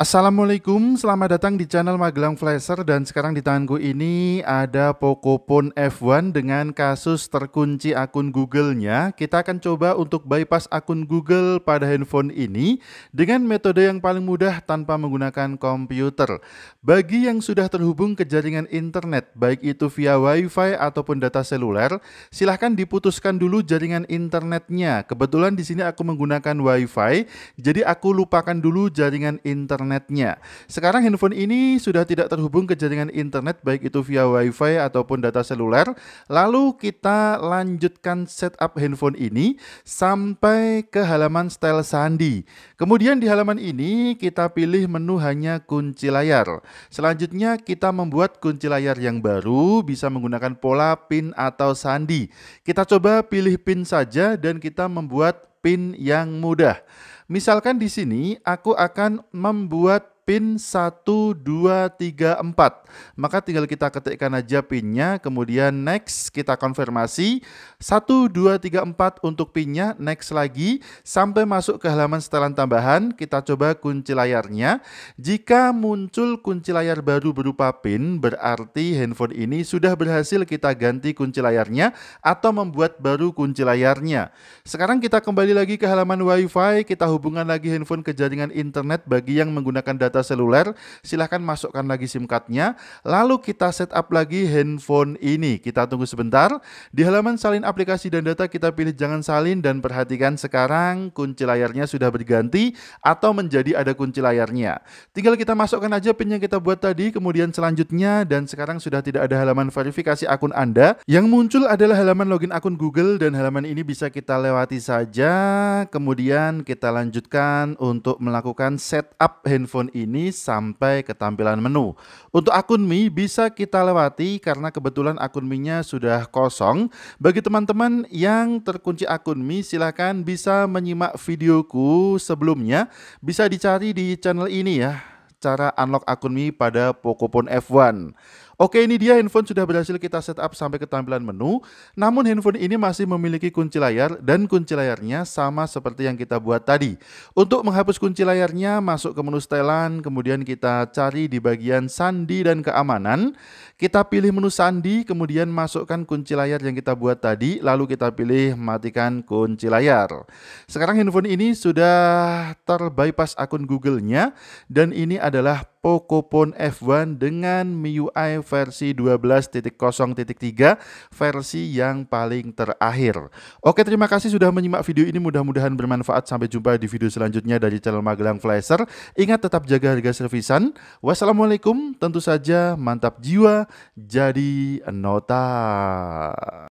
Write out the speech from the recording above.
Assalamualaikum, selamat datang di channel Magelang Flasher dan sekarang di tanganku ini ada Pocophone F1 dengan kasus terkunci akun Google-nya. Kita akan coba untuk bypass akun Google pada handphone ini dengan metode yang paling mudah tanpa menggunakan komputer. Bagi yang sudah terhubung ke jaringan internet, baik itu via WiFi ataupun data seluler, silahkan diputuskan dulu jaringan internetnya. Kebetulan di sini aku menggunakan WiFi, jadi aku lupakan dulu jaringan internet internetnya. Sekarang handphone ini sudah tidak terhubung ke jaringan internet baik itu via wifi ataupun data seluler. Lalu kita lanjutkan setup handphone ini sampai ke halaman style sandi. Kemudian di halaman ini kita pilih menu hanya kunci layar. Selanjutnya kita membuat kunci layar yang baru bisa menggunakan pola pin atau sandi. Kita coba pilih pin saja dan kita membuat pin yang mudah. Misalkan di sini aku akan membuat pin 1234. Maka tinggal kita ketikkan aja pinnya, kemudian next kita konfirmasi 1234 untuk pinnya, next lagi sampai masuk ke halaman setelan tambahan, kita coba kunci layarnya. Jika muncul kunci layar baru berupa pin, berarti handphone ini sudah berhasil kita ganti kunci layarnya atau membuat baru kunci layarnya. Sekarang kita kembali lagi ke halaman WiFi, kita hubungkan lagi handphone ke jaringan internet bagi yang menggunakan data data seluler, silahkan masukkan lagi SIM cardnya, lalu kita setup lagi handphone ini. Kita tunggu sebentar, di halaman salin aplikasi dan data kita pilih jangan salin dan perhatikan sekarang kunci layarnya sudah berganti atau menjadi ada kunci layarnya. Tinggal kita masukkan aja pin yang kita buat tadi, kemudian selanjutnya dan sekarang sudah tidak ada halaman verifikasi akun Anda. Yang muncul adalah halaman login akun Google dan halaman ini bisa kita lewati saja. Kemudian kita lanjutkan untuk melakukan setup handphone ini ini sampai ke tampilan menu. Untuk akun Mi bisa kita lewati karena kebetulan akun Mi-nya sudah kosong. Bagi teman-teman yang terkunci akun Mi silahkan bisa menyimak videoku sebelumnya. Bisa dicari di channel ini ya cara unlock akun Mi pada Pocophone F1. Oke ini dia handphone sudah berhasil kita setup sampai ke tampilan menu. Namun handphone ini masih memiliki kunci layar dan kunci layarnya sama seperti yang kita buat tadi. Untuk menghapus kunci layarnya masuk ke menu setelan kemudian kita cari di bagian sandi dan keamanan. Kita pilih menu sandi kemudian masukkan kunci layar yang kita buat tadi lalu kita pilih matikan kunci layar. Sekarang handphone ini sudah terbypass akun Google-nya dan ini adalah Pocophone F1 dengan MIUI versi 12.0.3 versi yang paling terakhir. Oke, terima kasih sudah menyimak video ini. Mudah-mudahan bermanfaat. Sampai jumpa di video selanjutnya dari channel Magelang Flasher. Ingat tetap jaga harga servisan. Wassalamualaikum. Tentu saja mantap jiwa jadi nota.